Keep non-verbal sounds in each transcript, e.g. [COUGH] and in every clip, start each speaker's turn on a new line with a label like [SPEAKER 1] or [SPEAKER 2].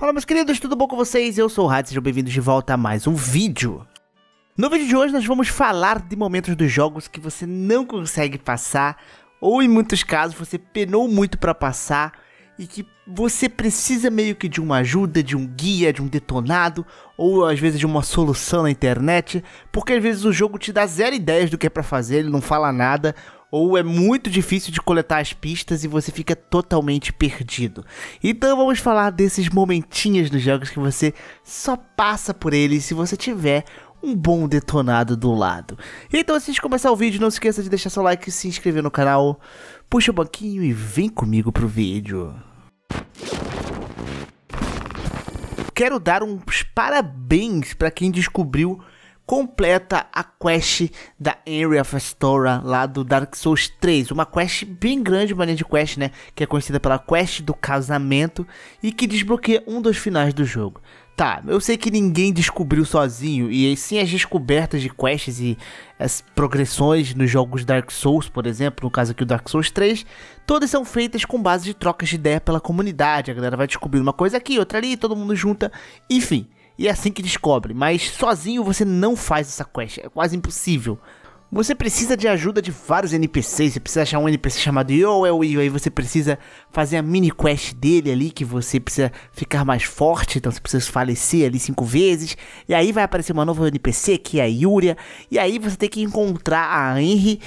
[SPEAKER 1] Fala meus queridos, tudo bom com vocês? Eu sou o Rad, sejam bem-vindos de volta a mais um vídeo. No vídeo de hoje nós vamos falar de momentos dos jogos que você não consegue passar, ou em muitos casos você penou muito para passar, e que você precisa meio que de uma ajuda, de um guia, de um detonado, ou às vezes de uma solução na internet, porque às vezes o jogo te dá zero ideias do que é pra fazer, ele não fala nada, ou é muito difícil de coletar as pistas e você fica totalmente perdido. Então vamos falar desses momentinhos dos jogos que você só passa por eles se você tiver um bom detonado do lado. Então antes de começar o vídeo, não se esqueça de deixar seu like, se inscrever no canal, puxa o banquinho e vem comigo pro vídeo. Quero dar uns parabéns para quem descobriu completa a quest da Area of Astora lá do Dark Souls 3. Uma quest bem grande, uma linha de quest, né? Que é conhecida pela quest do casamento e que desbloqueia um dos finais do jogo. Tá, eu sei que ninguém descobriu sozinho, e sim as descobertas de quests e as progressões nos jogos Dark Souls, por exemplo, no caso aqui o Dark Souls 3, todas são feitas com base de trocas de ideia pela comunidade. A galera vai descobrindo uma coisa aqui, outra ali, todo mundo junta, enfim. E é assim que descobre. Mas sozinho você não faz essa quest. É quase impossível. Você precisa de ajuda de vários NPCs, você precisa achar um NPC chamado Yoel e é aí você precisa fazer a mini quest dele ali, que você precisa ficar mais forte, então você precisa falecer ali cinco vezes, e aí vai aparecer uma nova NPC, que é a Yuria, e aí você tem que encontrar a Henry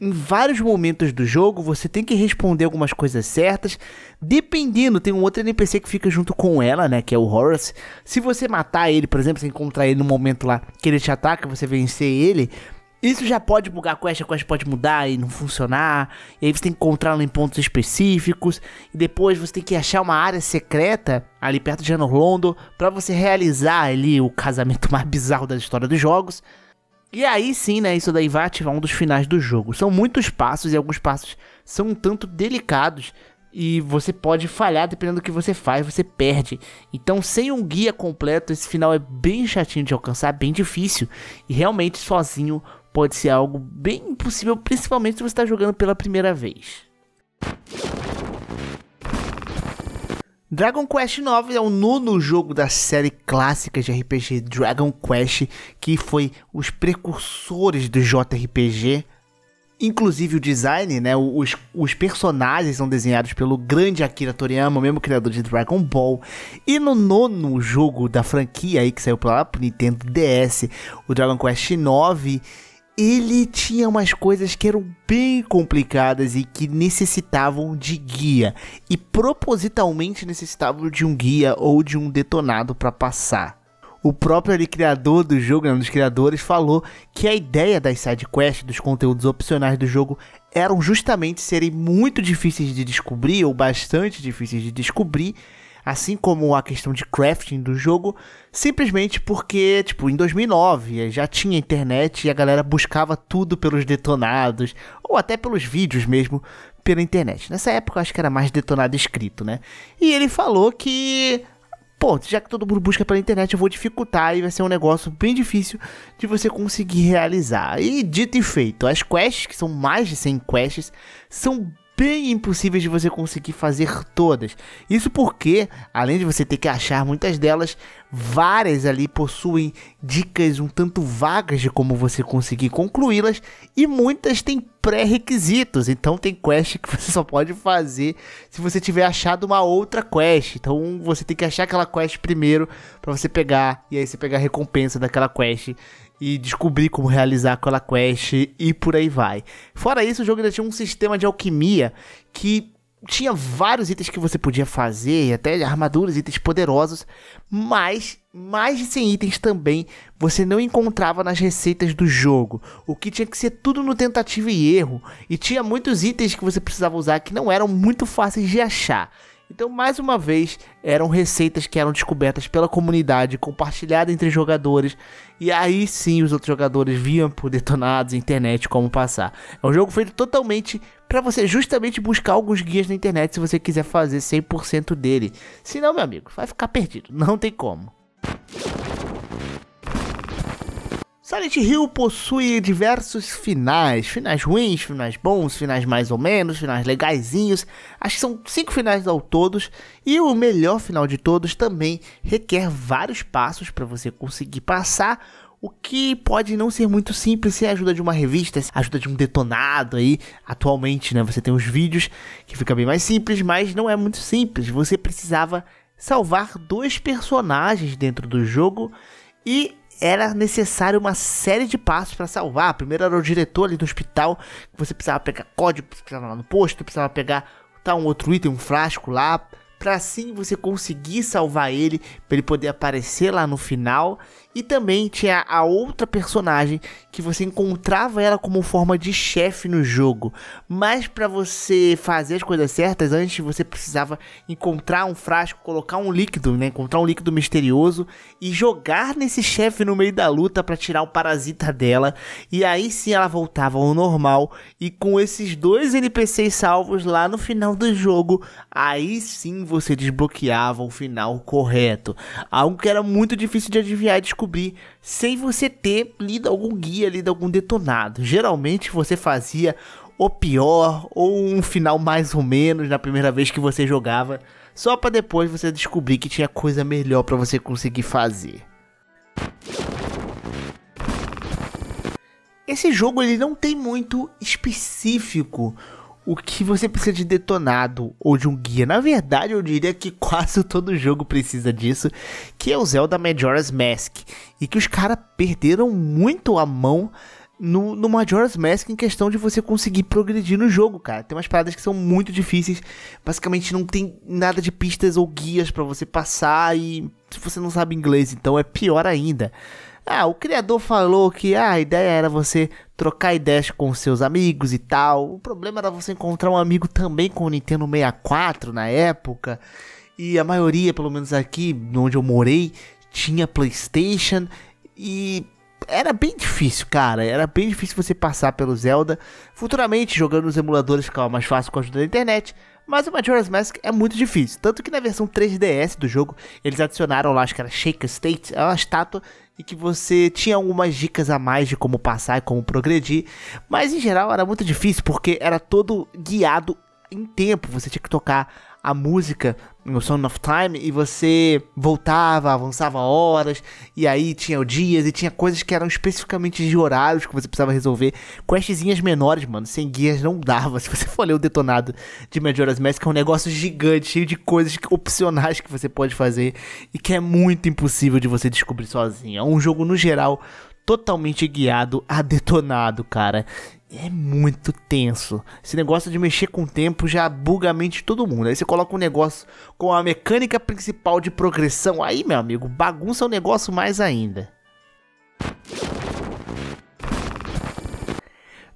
[SPEAKER 1] em vários momentos do jogo, você tem que responder algumas coisas certas, dependendo, tem um outro NPC que fica junto com ela, né, que é o Horace, se você matar ele, por exemplo, se encontrar ele no momento lá que ele te ataca, você vencer ele isso já pode bugar a quest, a quest pode mudar e não funcionar. E aí você tem que encontrá-la em pontos específicos. E depois você tem que achar uma área secreta ali perto de Anorlondo para você realizar ali o casamento [LAUGHS] mais bizarro da história dos jogos. E aí sim, né, isso daí vai ativar um dos finais do jogo. São muitos passos e alguns passos são um tanto delicados e você pode falhar dependendo do que você faz, você perde. Então, sem um guia completo, esse final é bem chatinho de alcançar, bem difícil e realmente sozinho pode ser algo bem impossível, principalmente se você está jogando pela primeira vez. Dragon Quest IX é o nono jogo da série clássica de RPG Dragon Quest, que foi os precursores do JRPG. Inclusive o design, né? Os, os personagens são desenhados pelo grande Akira Toriyama, o mesmo criador de Dragon Ball. E no nono jogo da franquia aí que saiu para lá pro Nintendo DS, o Dragon Quest IX ele tinha umas coisas que eram bem complicadas e que necessitavam de guia e propositalmente necessitavam de um guia ou de um detonado para passar. O próprio ali, criador do jogo, né, um dos criadores, falou que a ideia das sidequests, dos conteúdos opcionais do jogo, eram justamente serem muito difíceis de descobrir ou bastante difíceis de descobrir assim como a questão de crafting do jogo, simplesmente porque, tipo, em 2009 eh, já tinha internet e a galera buscava tudo pelos detonados, ou até pelos vídeos mesmo, pela internet. Nessa época eu acho que era mais detonado escrito, né? E ele falou que pô, já que todo mundo busca pela internet, eu vou dificultar e vai ser um negócio bem difícil de você conseguir realizar. E dito e feito, as quests, que são mais de 100 quests, são bem impossíveis de você conseguir fazer todas. Isso porque, além de você ter que achar muitas delas, várias ali possuem dicas um tanto vagas de como você conseguir concluí-las e muitas têm pré-requisitos. Então tem quest que [LAUGHS] você só pode fazer se você tiver achado uma outra quest. Então você tem que achar aquela quest primeiro para você pegar e aí você pegar a recompensa daquela quest e descobrir como realizar aquela quest e por aí vai. Fora isso, o jogo ainda tinha um sistema de alquimia que tinha vários itens que você podia fazer, até armaduras, itens poderosos, mas mais de 100 itens também você não encontrava nas receitas do jogo, o que tinha que ser tudo no tentativa e erro, e tinha muitos itens que você precisava usar que não eram muito fáceis de achar. Então, mais uma vez, eram receitas que eram descobertas pela comunidade, compartilhadas entre jogadores, e aí sim os outros jogadores viam por detonados, internet, como passar. É um jogo feito totalmente para você justamente buscar alguns guias na internet se você quiser fazer 100% dele. Senão, meu amigo, vai ficar perdido, não tem como. Silent Hill possui diversos finais, finais ruins, finais bons, finais mais ou menos, finais legaisinhos. Acho que são cinco finais ao todos e o melhor final de todos também requer vários passos para você conseguir passar, o que pode não ser muito simples sem a ajuda de uma revista, a ajuda de um detonado aí. Atualmente, né, você tem os vídeos que fica bem mais simples, mas não é muito simples. Você precisava salvar dois personagens dentro do jogo e era necessário uma série de passos para salvar. Primeiro era o diretor ali do hospital, que você precisava pegar código, precisava lá no posto, precisava pegar tal tá, um outro item, um frasco lá, para assim você conseguir salvar ele, para ele poder aparecer lá no final e também tinha a outra personagem que você encontrava ela como forma de chefe no jogo. Mas para você fazer as coisas certas, antes você precisava encontrar um frasco, colocar um líquido, né? Encontrar um líquido misterioso e jogar nesse chefe no meio da luta para tirar o parasita dela. E aí sim ela voltava ao normal. E com esses dois NPCs salvos lá no final do jogo, aí sim você desbloqueava o final correto. Algo que era muito difícil de adivinhar descobrir sem você ter lido algum guia, lido algum detonado. Geralmente você fazia o pior ou um final mais ou menos na primeira vez que você jogava, só para depois você descobrir que tinha coisa melhor para você conseguir fazer. Esse jogo ele não tem muito específico o que você precisa de detonado ou de um guia. Na verdade, eu diria que [LAUGHS] quase todo jogo precisa disso, que é o Zelda Majora's Mask. E que os caras perderam muito a mão no, no Majora's Mask em questão de você conseguir progredir no jogo, cara. Tem umas paradas que são muito difíceis. Basicamente não tem nada de pistas ou guias para você passar e se você não sabe inglês, então é pior ainda. Ah, o criador falou que ah, a ideia era você trocar ideias com seus amigos e tal. O problema era você encontrar um amigo também com o Nintendo 64 na época. E a maioria, pelo menos aqui onde eu morei, tinha PlayStation. E era bem difícil, cara. Era bem difícil você passar pelo Zelda. Futuramente, jogando nos emuladores ficava mais fácil com a ajuda da internet. Mas o Majora's Mask é muito difícil, tanto que na versão 3DS do jogo, eles adicionaram lá, acho que era Shake State, é uma estátua e que você tinha algumas dicas a mais de como passar e como progredir, mas em geral era muito difícil porque era todo guiado em tempo, você tinha que tocar a música no Son of Time e você voltava, avançava horas, e aí tinha dias e tinha coisas que eram especificamente de horários que você precisava resolver. Questzinhas menores, mano, sem guias não dava. [LAUGHS] Se você for ler o detonado de Majora's Mask, é um negócio gigante, cheio de coisas opcionais que você pode fazer e que é muito impossível de você descobrir sozinho. É um jogo no geral totalmente guiado a detonado, cara. É muito tenso. Esse negócio de mexer com o tempo já buga a mente de todo mundo. Aí você coloca um negócio com a mecânica principal de progressão. Aí, meu amigo, bagunça o negócio mais ainda.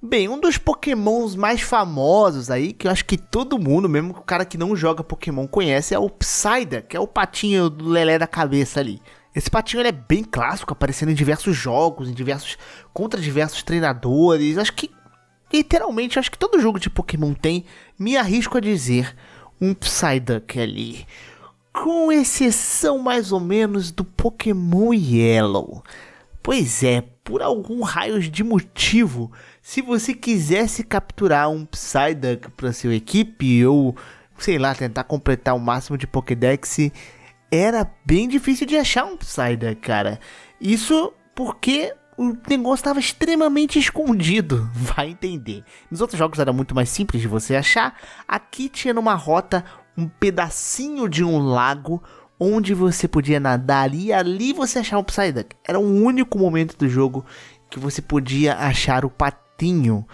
[SPEAKER 1] Bem, um dos pokémons mais famosos aí, que eu acho que todo mundo, mesmo o cara que não joga pokémon conhece, é o Psyduck, que é o patinho do lelé da cabeça ali. Esse patinho é bem clássico, aparecendo em diversos jogos, em diversos contra diversos treinadores. Acho que literalmente, acho que todo jogo de Pokémon tem, me arrisco a dizer, um Psyduck ali. Com exceção mais ou menos do Pokémon Yellow. Pois é, por algum raios de motivo, se você quisesse capturar um Psyduck para sua equipe ou sei lá, tentar completar o máximo de Pokédex era bem difícil de achar um Psyduck, cara. Isso porque o negócio estava extremamente escondido, [LAUGHS] vai entender. Nos outros jogos era muito mais simples de você achar. Aqui tinha numa rota um pedacinho de um lago onde você podia nadar e ali você achava o Psyduck. Era o único momento do jogo que você podia achar o patinho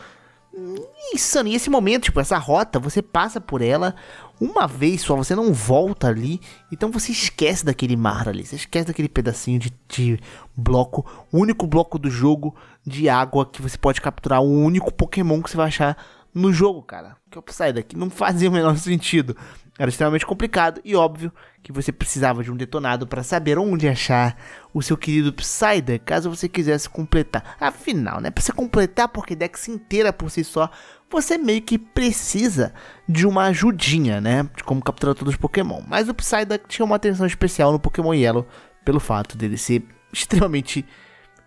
[SPEAKER 1] insano. E esse momento, tipo, essa rota, você passa por ela uma vez só, você não volta ali. Então você esquece daquele mar ali, você esquece daquele pedacinho de, de bloco, o único bloco do jogo de água que você pode capturar, o único Pokémon que você vai achar no jogo, cara. Que eu Psyduck daqui não fazia o menor [LAUGHS] sentido. Era extremamente complicado e óbvio que você precisava de um detonado para saber onde achar o seu querido Psyder, caso você quisesse completar. Afinal, né, para você completar a Pokédex inteira por si só, você meio que precisa de uma ajudinha, né, de como capturar todos os Pokémon. Mas o Psyder tinha uma atenção especial no Pokémon Yellow pelo fato dele ser [LAUGHS] extremamente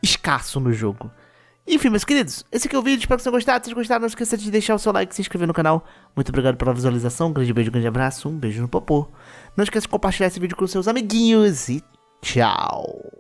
[SPEAKER 1] escasso no jogo. Enfim, meus queridos, esse aqui é o vídeo, espero que vocês tenham gostado. Se vocês gostaram, não esqueça de deixar o seu like e se inscrever no canal. Muito obrigado pela visualização, um grande beijo, um grande abraço, um beijo no popô. Não esqueça de compartilhar esse vídeo com seus amiguinhos e tchau!